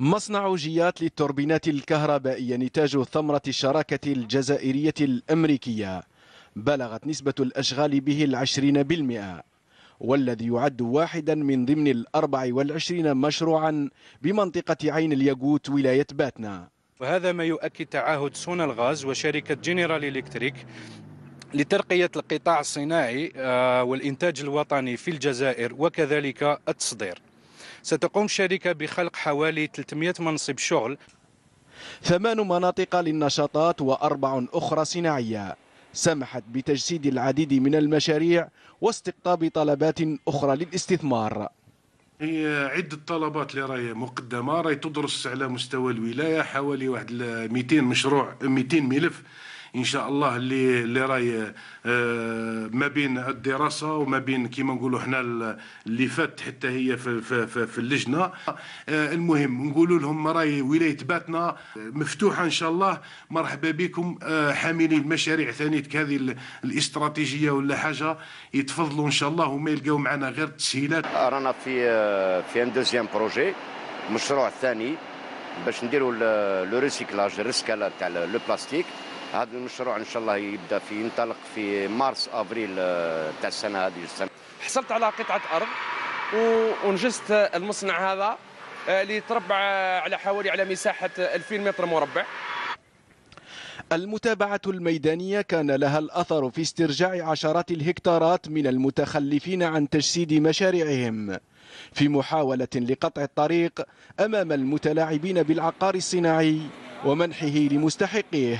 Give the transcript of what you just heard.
مصنع جيات للتوربينات الكهربائية نتاج ثمرة الشراكة الجزائرية الأمريكية بلغت نسبة الأشغال به العشرين بالمئة والذي يعد واحدا من ضمن الأربع والعشرين مشروعا بمنطقة عين اليقوت ولاية باتنا وهذا ما يؤكد تعهد سونا الغاز وشركة جنرال إلكتريك لترقية القطاع الصناعي آه، والإنتاج الوطني في الجزائر وكذلك التصدير ستقوم الشركة بخلق حوالي 300 منصب شغل ثمان مناطق للنشاطات وأربع أخرى صناعية سمحت بتجسيد العديد من المشاريع واستقطاب طلبات أخرى للاستثمار هي عدة طلبات اللي راهي مقدمة راهي تدرس على مستوى الولاية حوالي واحد 200 مشروع 200 ملف ان شاء الله اللي اللي راي آه، ما بين الدراسه وما بين كيما نقولوا حنا اللي فات حتى هي في, في, في, في اللجنه آه، المهم نقولوا لهم راي ولايه باتنا آه، مفتوحه ان شاء الله مرحبا بكم حاملين المشاريع ثانيه هذه الاستراتيجيه ولا حاجه يتفضلوا ان شاء الله وما يلقاو معنا غير تسهيلات رانا في في ان دوزيام بروجي مشروع ثاني باش نديروا لو ريسيكلاج الرسكله تاع لو بلاستيك هذا المشروع ان شاء الله يبدا في ينطلق في مارس افريل آه، تاع السنه هذه السنه حصلت على قطعه ارض وانجزت المصنع هذا آه، اللي تربع على حوالي على مساحه 2000 متر مربع المتابعة الميدانية كان لها الأثر في استرجاع عشرات الهكتارات من المتخلفين عن تجسيد مشاريعهم في محاولة لقطع الطريق أمام المتلاعبين بالعقار الصناعي ومنحه لمستحقيه